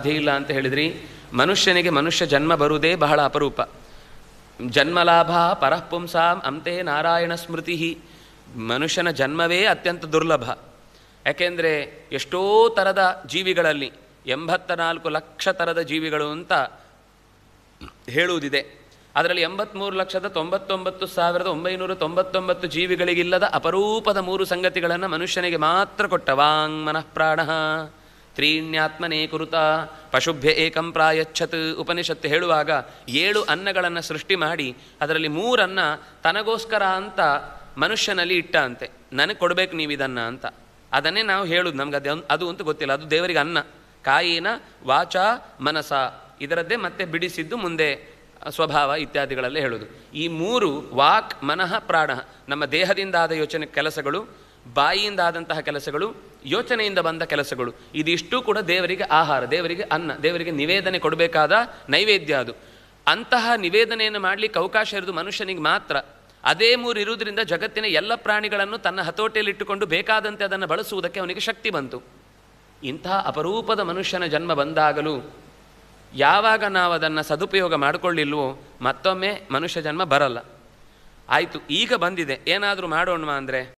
ಸಾಧ್ಯ ಇಲ್ಲ ಅಂತ ಹೇಳಿದ್ರಿ ಮನುಷ್ಯನಿಗೆ ಮನುಷ್ಯ ಜನ್ಮ ಬರುವುದೇ ಬಹಳ ಅಪರೂಪ ಜನ್ಮಲಾಭ ಪರಃಪುಂಸಾಂ ಅಂತೆ ನಾರಾಯಣ ಸ್ಮೃತಿ ಮನುಷ್ಯನ ಜನ್ಮವೇ ಅತ್ಯಂತ ದುರ್ಲಭ ಯಾಕೆಂದರೆ ಎಷ್ಟೋ ಥರದ ಜೀವಿಗಳಲ್ಲಿ ಎಂಬತ್ತ ನಾಲ್ಕು ಲಕ್ಷ ಥರದ ಜೀವಿಗಳು ಅಂತ ಹೇಳುವುದಿದೆ ಅದರಲ್ಲಿ ಎಂಬತ್ತ್ಮೂರು ಲಕ್ಷದ ತೊಂಬತ್ತೊಂಬತ್ತು ಸಾವಿರದ ಒಂಬೈನೂರ ತೊಂಬತ್ತೊಂಬತ್ತು ಜೀವಿಗಳಿಗಿಲ್ಲದ ಅಪರೂಪದ ಮೂರು ಸಂಗತಿಗಳನ್ನು ಮನುಷ್ಯನಿಗೆ ಮಾತ್ರ ಕೊಟ್ಟ ವಾಂಗ್ ಮನಃಪ್ರಾಣ ತ್ರೀಣ್ಯಾತ್ಮನೇ ಕುರುತ ಪಶುಭ್ಯ ಏಕಂ ಪ್ರಾಯಚ್ಛತ್ ಉಪನಿಷತ್ತು ಹೇಳುವಾಗ ಏಳು ಅನ್ನಗಳನ್ನು ಸೃಷ್ಟಿ ಮಾಡಿ ಅದರಲ್ಲಿ ಮೂರನ್ನ ತನಗೋಸ್ಕರ ಅಂತ ಮನುಷ್ಯನಲ್ಲಿ ಇಟ್ಟ ಅಂತೆ ನನಗೆ ಕೊಡಬೇಕು ನೀವು ಇದನ್ನು ಅಂತ ಅದನ್ನೇ ನಾವು ಹೇಳುದು ನಮ್ಗೆ ಅದು ಅದು ಅಂತ ಗೊತ್ತಿಲ್ಲ ಅದು ದೇವರಿಗೆ ಅನ್ನ ಕಾಯಿನ ವಾಚ ಮನಸ ಇದರದ್ದೇ ಮತ್ತೆ ಬಿಡಿಸಿದ್ದು ಮುಂದೆ ಸ್ವಭಾವ ಇತ್ಯಾದಿಗಳಲ್ಲೇ ಹೇಳೋದು ಈ ಮೂರು ವಾಕ್ ಮನಃ ಪ್ರಾಣ ನಮ್ಮ ದೇಹದಿಂದ ಆದ ಯೋಚನೆ ಕೆಲಸಗಳು ಬಾಯಿಯಿಂದ ಆದಂತಹ ಕೆಲಸಗಳು ಯೋಚನೆಯಿಂದ ಬಂದ ಕೆಲಸಗಳು ಇದಿಷ್ಟು ಕೂಡ ದೇವರಿಗೆ ಆಹಾರ ದೇವರಿಗೆ ಅನ್ನ ದೇವರಿಗೆ ನಿವೇದನೆ ಕೊಡಬೇಕಾದ ನೈವೇದ್ಯ ಅದು ಅಂತಹ ನಿವೇದನೆಯನ್ನು ಮಾಡಲಿಕ್ಕೆ ಅವಕಾಶ ಇರೋದು ಮನುಷ್ಯನಿಗೆ ಮಾತ್ರ ಅದೇ ಮೂರು ಇರುವುದರಿಂದ ಜಗತ್ತಿನ ಎಲ್ಲ ಪ್ರಾಣಿಗಳನ್ನು ತನ್ನ ಹತೋಟಿಯಲ್ಲಿಟ್ಟುಕೊಂಡು ಬೇಕಾದಂತೆ ಅದನ್ನು ಬಳಸುವುದಕ್ಕೆ ಅವನಿಗೆ ಶಕ್ತಿ ಬಂತು ಇಂತಹ ಅಪರೂಪದ ಮನುಷ್ಯನ ಜನ್ಮ ಬಂದಾಗಲೂ ಯಾವಾಗ ನಾವು ಅದನ್ನು ಸದುಪಯೋಗ ಮಾಡಿಕೊಳ್ಳಿಲ್ವೋ ಮತ್ತೊಮ್ಮೆ ಮನುಷ್ಯ ಜನ್ಮ ಬರಲ್ಲ ಆಯಿತು ಈಗ ಬಂದಿದೆ ಏನಾದರೂ ಮಾಡೋಣ ಅಂದರೆ